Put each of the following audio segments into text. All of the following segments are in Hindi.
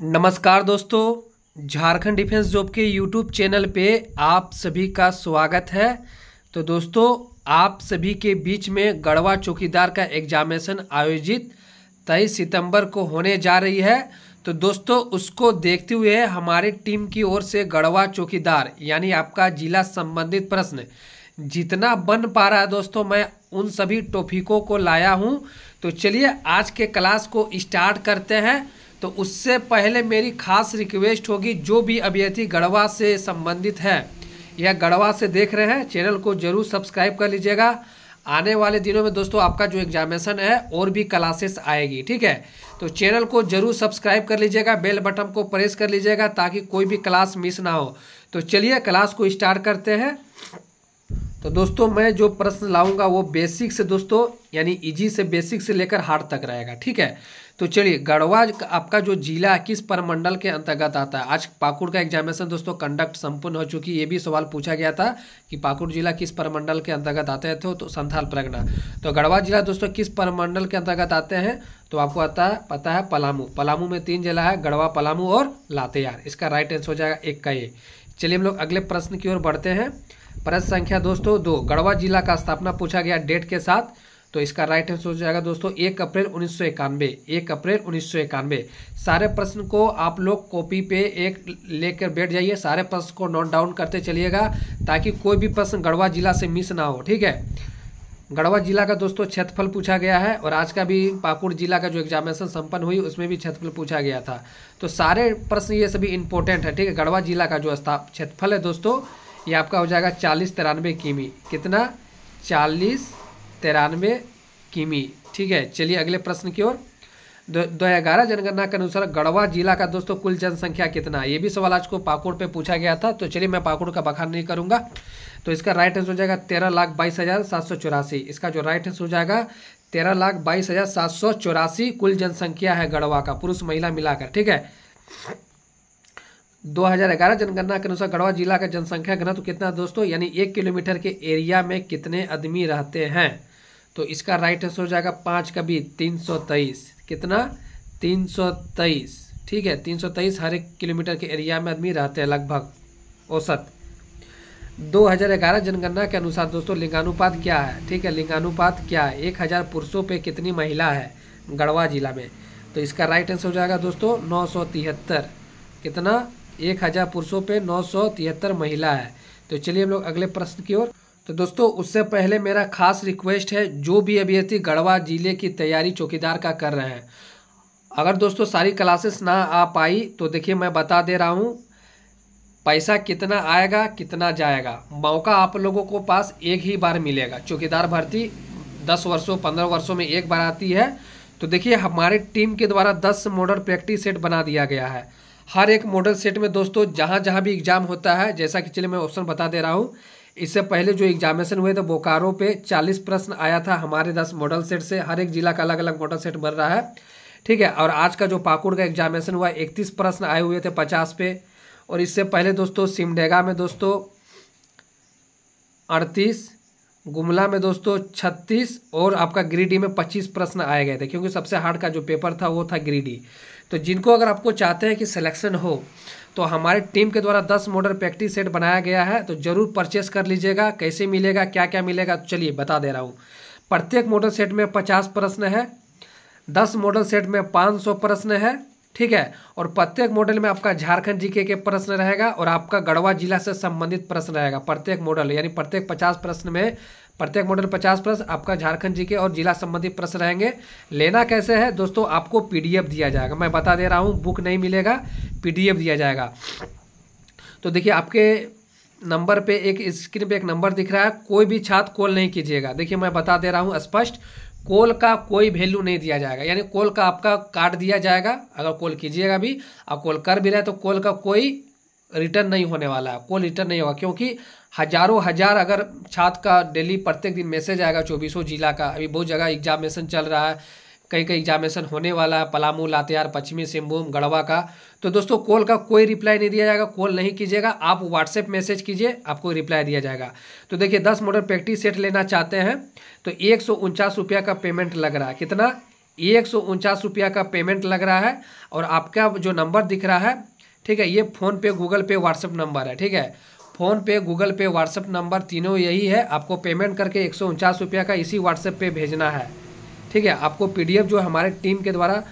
नमस्कार दोस्तों झारखंड डिफेंस जॉब के यूट्यूब चैनल पे आप सभी का स्वागत है तो दोस्तों आप सभी के बीच में गढ़वा चौकीदार का एग्जामिनेशन आयोजित 23 सितंबर को होने जा रही है तो दोस्तों उसको देखते हुए हमारी टीम की ओर से गढ़वा चौकीदार यानी आपका जिला संबंधित प्रश्न जितना बन पा रहा है दोस्तों मैं उन सभी टॉपिकों को लाया हूँ तो चलिए आज के क्लास को स्टार्ट करते हैं तो उससे पहले मेरी खास रिक्वेस्ट होगी जो भी अभ्यर्थी गढ़वा से संबंधित है या गढ़वा से देख रहे हैं चैनल को जरूर सब्सक्राइब कर लीजिएगा आने वाले दिनों में दोस्तों आपका जो एग्जामिनेशन है और भी क्लासेस आएगी ठीक है तो चैनल को जरूर सब्सक्राइब कर लीजिएगा बेल बटन को प्रेस कर लीजिएगा ताकि कोई भी क्लास मिस ना हो तो चलिए क्लास को स्टार्ट करते हैं तो दोस्तों मैं जो प्रश्न लाऊंगा वो बेसिक से दोस्तों यानी इजी से बेसिक से लेकर हार्ड तक रहेगा ठीक है तो चलिए गढ़वा आपका जो जिला किस परमंडल के अंतर्गत आता है आज पाकुड़ का एग्जामिनेशन दोस्तों कंडक्ट संपूर्ण हो चुकी ये भी सवाल पूछा गया था कि पाकुड़ जिला किस परमंडल के अंतर्गत आते हैं तो, तो संथाल प्रगना तो गढ़वा जिला दोस्तों किस परमंडल के अंतर्गत आते हैं तो आपको आता है पता है पलामू पलामू में तीन जिला है गढ़वा पलामू और लातेयार इसका राइट आंसर हो जाएगा एक का ये चलिए हम लोग अगले प्रश्न की ओर बढ़ते हैं प्रश्न संख्या दोस्तों दो गढ़वा जिला का स्थापना पूछा गया डेट के साथ तो इसका राइट आंसर हो जाएगा दोस्तों एक अप्रैल उन्नीस सौ इक्यानवे एक अप्रैल उन्नीस सौ इक्यानवे सारे प्रश्न को आप लोग कॉपी पे एक लेकर बैठ जाइए सारे प्रश्न को नोट डाउन करते चलिएगा ताकि कोई भी प्रश्न गढ़वा जिला से मिस ना हो ठीक है गढ़वा जिला का दोस्तों क्षेत्रफल पूछा गया है और आज का भी पाकुड़ जिला का जो एग्जामिनेशन संपन्न हुई उसमें भी क्षेत्रफल पूछा गया था तो सारे प्रश्न ये सभी इंपॉर्टेंट है ठीक है गढ़वा जिला का जो स्थाप क्षेत्रफल है दोस्तों ये आपका हो जाएगा चालीस तिरानवे किमी कितना चालीस तिरानवे किमी ठीक है चलिए अगले प्रश्न की ओर दो ग्यारह जनगणना के अनुसार गढ़वा जिला का दोस्तों कुल जनसंख्या कितना है ये भी सवाल आज को पाकुड़ पे पूछा गया था तो चलिए मैं पाकुड़ का बखान नहीं करूंगा तो इसका राइट आंसर हो जाएगा तेरह लाख बाईस हज़ार सात सौ चौरासी इसका जो राइट आंसर हो जाएगा तेरह लाख बाईस हज़ार सात सौ चौरासी कुल जनसंख्या है गढ़वा का पुरुष महिला मिलाकर ठीक है 2011 जनगणना के अनुसार गढ़वा जिला का जनसंख्या घनत्व कितना दोस्तों यानी एक किलोमीटर के एरिया में कितने आदमी रहते हैं तो इसका राइट आंसर हो जाएगा पाँच कभी तीन सौ तेईस कितना तीन सौ तेईस ठीक है तीन सौ तेईस हर एक किलोमीटर के एरिया में आदमी रहते हैं लगभग औसत 2011 जनगणना के अनुसार दोस्तों लिंगानुपात क्या है ठीक है लिंगानुपात क्या है एक हज़ार पुरुषों पर कितनी महिला है गढ़वा जिला में तो इसका राइट आंसर हो जाएगा दोस्तों नौ कितना एक हज़ार पुरुषों पे नौ सौ तिहत्तर महिला है तो चलिए हम लोग अगले प्रश्न की ओर तो दोस्तों उससे पहले मेरा खास रिक्वेस्ट है जो भी अभ्यर्थी गढ़वा जिले की तैयारी चौकीदार का कर रहे हैं अगर दोस्तों सारी क्लासेस ना आ पाई तो देखिए मैं बता दे रहा हूँ पैसा कितना आएगा कितना जाएगा मौका आप लोगों को पास एक ही बार मिलेगा चौकीदार भर्ती दस वर्षों पंद्रह वर्षों में एक बार आती है तो देखिए हमारे टीम के द्वारा दस मॉडल प्रैक्टिस सेट बना दिया गया है हर एक मॉडल सेट में दोस्तों जहाँ जहाँ भी एग्ज़ाम होता है जैसा कि चलिए मैं ऑप्शन बता दे रहा हूँ इससे पहले जो एग्जामिनेशन हुए थे बोकारो पे 40 प्रश्न आया था हमारे 10 मॉडल सेट से हर एक जिला का अलग अलग मॉडल सेट बन रहा है ठीक है और आज का जो पाकुड़ का एग्जामिनेशन हुआ 31 प्रश्न आए हुए थे 50 पे और इससे पहले दोस्तों सिमडेगा में दोस्तों अड़तीस गुमला में दोस्तों छत्तीस और आपका ग्रीडी में पच्चीस प्रश्न आए गए थे क्योंकि सबसे हार्ड का जो पेपर था वो था ग्रीडी तो जिनको अगर आपको चाहते हैं कि सिलेक्शन हो तो हमारे टीम के द्वारा 10 मॉडल प्रैक्टिस सेट बनाया गया है तो ज़रूर परचेस कर लीजिएगा कैसे मिलेगा क्या क्या मिलेगा तो चलिए बता दे रहा हूँ प्रत्येक मॉडल सेट में पचास प्रश्न है दस मॉडल सेट में पाँच सौ प्रश्न है ठीक है और प्रत्येक मॉडल में आपका झारखंड जीके के प्रश्न रहेगा और आपका गढ़वा जिला से संबंधित प्रश्न रहेगा प्रत्येक मॉडल यानी प्रत्येक पचास प्रश्न में प्रत्येक मॉडल 50 प्रश्न आपका झारखंड जी के और जिला संबंधी प्रश्न रहेंगे लेना कैसे है दोस्तों आपको पीडीएफ दिया जाएगा मैं बता दे रहा हूँ बुक नहीं मिलेगा पीडीएफ दिया जाएगा तो देखिए आपके नंबर पे एक स्क्रीन पे एक नंबर दिख रहा है कोई भी छात्र कॉल नहीं कीजिएगा देखिए मैं बता दे रहा हूँ स्पष्ट कॉल का कोई वैल्यू नहीं दिया जाएगा यानी कॉल का आपका कार्ड दिया जाएगा अगर कॉल कीजिएगा भी और कॉल कर भी रहे तो कॉल का कोई रिटर्न नहीं होने वाला है कोई रिटर्न नहीं होगा क्योंकि हजारों हजार अगर छात्र का डेली प्रत्येक दिन मैसेज आएगा चौबीसों जिला का अभी बहुत जगह एग्जामिनेशन चल रहा है कहीं कहीं एग्जामिनेशन होने वाला है पलामू लातेहार पश्चिमी सिंहभूम गढ़वा का तो दोस्तों कॉल का कोई रिप्लाई नहीं दिया जाएगा कॉल नहीं कीजिएगा आप व्हाट्सएप मैसेज कीजिए आपको रिप्लाई दिया जाएगा तो देखिए दस मॉडल प्रैक्टिस सेट लेना चाहते हैं तो एक रुपया का पेमेंट लग रहा है कितना एक रुपया का पेमेंट लग रहा है और आपका जो नंबर दिख रहा है ठीक है ये फ़ोन पे गूगल पे व्हाट्सअप नंबर है ठीक है फ़ोन पे गूगल पे व्हाट्सअप नंबर तीनों यही है आपको पेमेंट करके एक सौ का इसी व्हाट्सएप पे भेजना है ठीक है आपको पीडीएफ जो हमारे टीम के द्वारा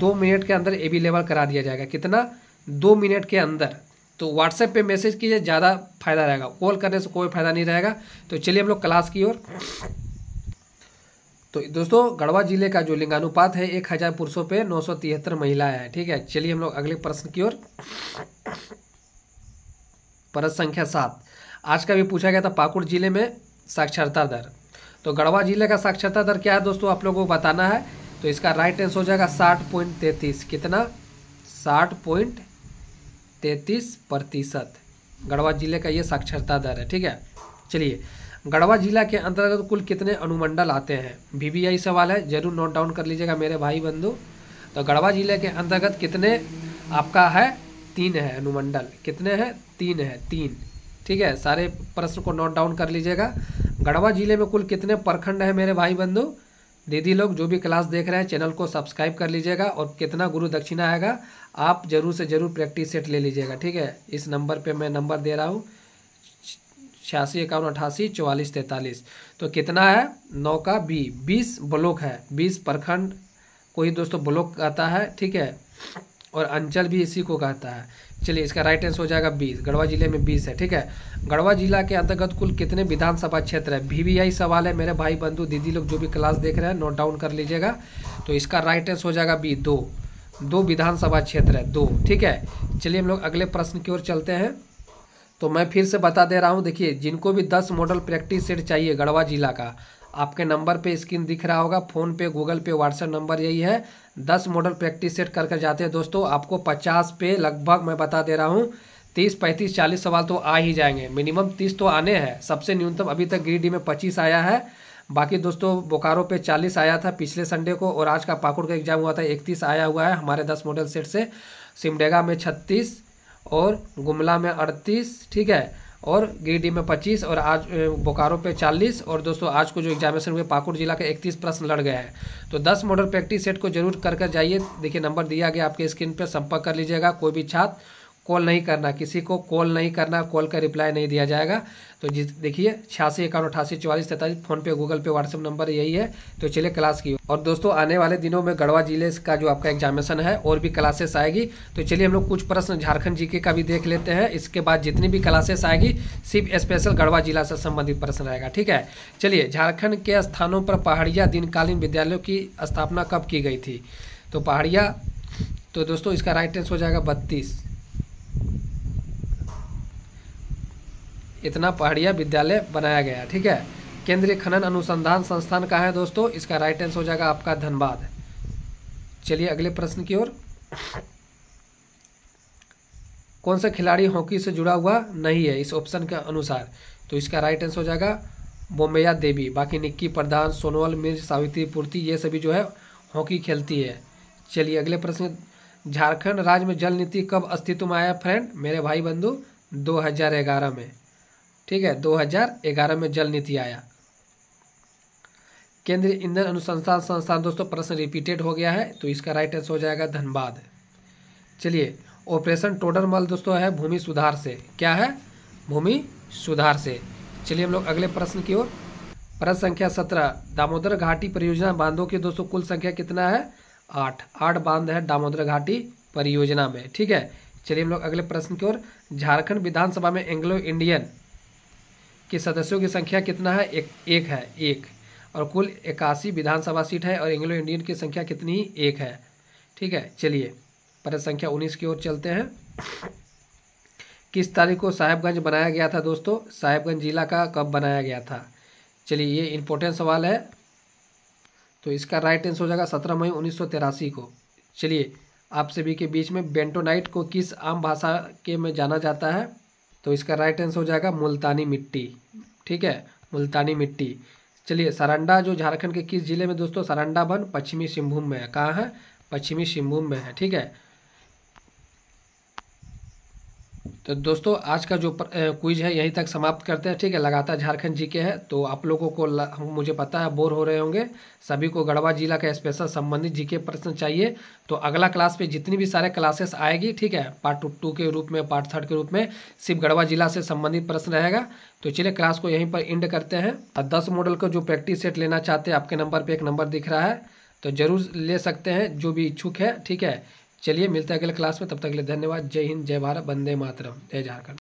दो मिनट के अंदर अवेलेबल करा दिया जाएगा कितना दो मिनट के अंदर तो व्हाट्सएप पे मैसेज कीजिए ज़्यादा फायदा रहेगा कॉल करने से कोई फ़ायदा नहीं रहेगा तो चलिए हम लोग क्लास की ओर तो दोस्तों गढ़वा जिले का जो लिंगानुपात है एक हज़ार पुरुषों पे नौ सौ तिहत्तर महिलाएं हैं ठीक है चलिए हम लोग अगले प्रश्न की ओर प्रश्न संख्या सात आज का भी पूछा गया था पाकुड़ जिले में साक्षरता दर तो गढ़वा जिले का साक्षरता दर क्या है दोस्तों आप लोगों को बताना है तो इसका राइट आंसर हो जाएगा साठ पॉइंट तैतीस कितना साठ पॉइंट तैतीस प्रतिशत गढ़वा जिले का ये साक्षरता दर है ठीक है चलिए गढ़वा जिला के अंतर्गत कुल कितने अनुमंडल आते हैं बीबीआई सवाल है जरूर नोट डाउन कर लीजिएगा मेरे भाई बंधु तो गढ़वा जिले के अंतर्गत कितने आपका है तीन है अनुमंडल कितने हैं तीन है तीन ठीक है सारे प्रश्न को नोट डाउन कर लीजिएगा गढ़वा जिले में कुल कितने प्रखंड है मेरे भाई बंधु दीदी लोग जो भी क्लास देख रहे हैं चैनल को सब्सक्राइब कर लीजिएगा और कितना गुरु दक्षिणा आएगा आप जरूर से जरूर प्रैक्टिस सेट ले लीजिएगा ठीक है इस नंबर पे मैं नंबर दे रहा हूँ छियासी इक्यावन अठासी चौवालीस तैंतालीस तो कितना है नौ का बी बीस ब्लॉक है बीस प्रखंड को ही दोस्तों ब्लॉक कहता है ठीक है और अंचल भी इसी को कहता है चलिए इसका राइट आंसर हो जाएगा बीस गढ़वा जिले में बीस है ठीक है गढ़वा जिला के अंतर्गत कुल कितने विधानसभा क्षेत्र है भी सवाल है मेरे भाई बंधु दीदी लोग जो भी क्लास देख रहे हैं नोट डाउन कर लीजिएगा तो इसका राइट आंसर हो जाएगा बी दो दो विधानसभा क्षेत्र है दो ठीक है चलिए हम लोग अगले प्रश्न की ओर चलते हैं तो मैं फिर से बता दे रहा हूँ देखिए जिनको भी दस मॉडल प्रैक्टिस सेट चाहिए गढ़वा जिला का आपके नंबर पे स्क्रीन दिख रहा होगा फ़ोन पे गूगल पे व्हाट्सएप नंबर यही है दस मॉडल प्रैक्टिस सेट कर कर जाते हैं दोस्तों आपको पचास पे लगभग मैं बता दे रहा हूँ तीस पैंतीस चालीस सवाल तो आ ही जाएंगे मिनिमम तीस तो आने हैं सबसे न्यूनतम अभी तक गिरिडीह में पच्चीस आया है बाकी दोस्तों बोकारो पे 40 आया था पिछले संडे को और आज का पाकुड़ का एग्जाम हुआ था 31 आया हुआ है हमारे 10 मॉडल सेट से सिमडेगा में छत्तीस और गुमला में अड़तीस ठीक है और गिरिडीह में 25 और आज बोकारो पे 40 और दोस्तों आज को जो एग्जामिनेशन हुए पाकुड़ जिला के 31 प्रश्न लड़ गए हैं तो 10 मॉडल प्रैक्टिस सेट को जरूर कर कर जाइए देखिए नंबर दिया गया आपके स्क्रीन पर संपर्क कर लीजिएगा कोई भी छात्र कॉल नहीं करना किसी को कॉल नहीं करना कॉल का रिप्लाई नहीं दिया जाएगा तो जिस देखिए छियासी इक्यावन अठासी चौवालीस तैंतालीस PhonePe Google Pay WhatsApp number यही है तो चलिए क्लास की और दोस्तों आने वाले दिनों में गढ़वा जिले का जो आपका एग्जामिनेशन है और भी क्लासेस आएगी तो चलिए हम लोग कुछ प्रश्न झारखंड जीके का भी देख लेते हैं इसके बाद जितनी भी क्लासेस आएगी सिर्फ स्पेशल गढ़वा जिला से संबंधित प्रश्न रहेगा ठीक है चलिए झारखंड के स्थानों पर पहाड़िया दिनकालीन विद्यालयों की स्थापना कब की गई थी तो पहाड़िया तो दोस्तों इसका राइट आंसर हो जाएगा बत्तीस इतना पहाड़िया विद्यालय बनाया गया ठीक है केंद्रीय खनन अनुसंधान संस्थान का है दोस्तों इसका राइट आंसर हो जाएगा आपका धनबाद चलिए अगले प्रश्न की ओर कौन सा खिलाड़ी हॉकी से जुड़ा हुआ नहीं है इस ऑप्शन के अनुसार तो इसका राइट आंसर हो जाएगा बोम्बेया देवी बाकी निक्की प्रधान सोनोवाल मिर्ज सावित्री पूर्ति ये सभी जो है हॉकी खेलती है चलिए अगले प्रश्न झारखंड राज्य में जल नीति कब अस्तित्व में आया फ्रेंड मेरे भाई बंधु 2011 में ठीक है 2011 में जल नीति आया केंद्रीय ईंधन अनुसंधान संस्थान दोस्तों प्रश्न रिपीटेड हो गया है तो इसका राइट आंसर हो जाएगा धनबाद चलिए ऑपरेशन टोडरमल दोस्तों है भूमि सुधार से क्या है भूमि सुधार से चलिए हम लोग अगले प्रश्न की ओर प्रश्न संख्या सत्रह दामोदर घाटी परियोजना बांधों की दोस्तों कुल संख्या कितना है आठ आठ बांध है दामोदर घाटी परियोजना में ठीक है चलिए हम लोग अगले प्रश्न की ओर झारखंड विधानसभा में एंग्लो इंडियन के सदस्यों की संख्या कितना है एक, एक है एक और कुल इक्यासी विधानसभा सीट है और एंग्लो इंडियन की संख्या कितनी एक है ठीक है चलिए पर संख्या उन्नीस की ओर चलते हैं किस तारीख को साहेबगंज बनाया गया था दोस्तों साहेबगंज जिला का कब बनाया गया था चलिए ये इम्पोर्टेंट सवाल है तो इसका राइट आंसर हो जाएगा सत्रह मई उन्नीस को चलिए आप सभी के बीच में बेंटोनाइट को किस आम भाषा के में जाना जाता है तो इसका राइट आंसर हो जाएगा मुल्तानी मिट्टी ठीक है मुल्तानी मिट्टी चलिए सरंडा जो झारखंड के किस जिले में दोस्तों सरंडा बन पश्चिमी सिंहभूम में है कहाँ है पश्चिमी सिंहभूम में है ठीक है तो दोस्तों आज का जो क्विज है यहीं तक समाप्त करते हैं ठीक है लगातार झारखंड जी के हैं तो आप लोगों को मुझे पता है बोर हो रहे होंगे सभी को गढ़वा जिला का स्पेशल संबंधित जी के प्रश्न चाहिए तो अगला क्लास पे जितनी भी सारे क्लासेस आएगी ठीक है पार्ट टू टू के रूप में पार्ट थर्ड के रूप में सिर्फ गढ़वा जिला से संबंधित प्रश्न रहेगा तो चलिए क्लास को यहीं पर एंड करते हैं और दस मॉडल का जो प्रैक्टिस सेट लेना चाहते हैं आपके नंबर पर एक नंबर दिख रहा है तो जरूर ले सकते हैं जो भी इच्छुक है ठीक है चलिए मिलते हैं अगले क्लास में तब तक के लिए धन्यवाद जय हिंद जय भारत वंदे मातरम जय झारखंड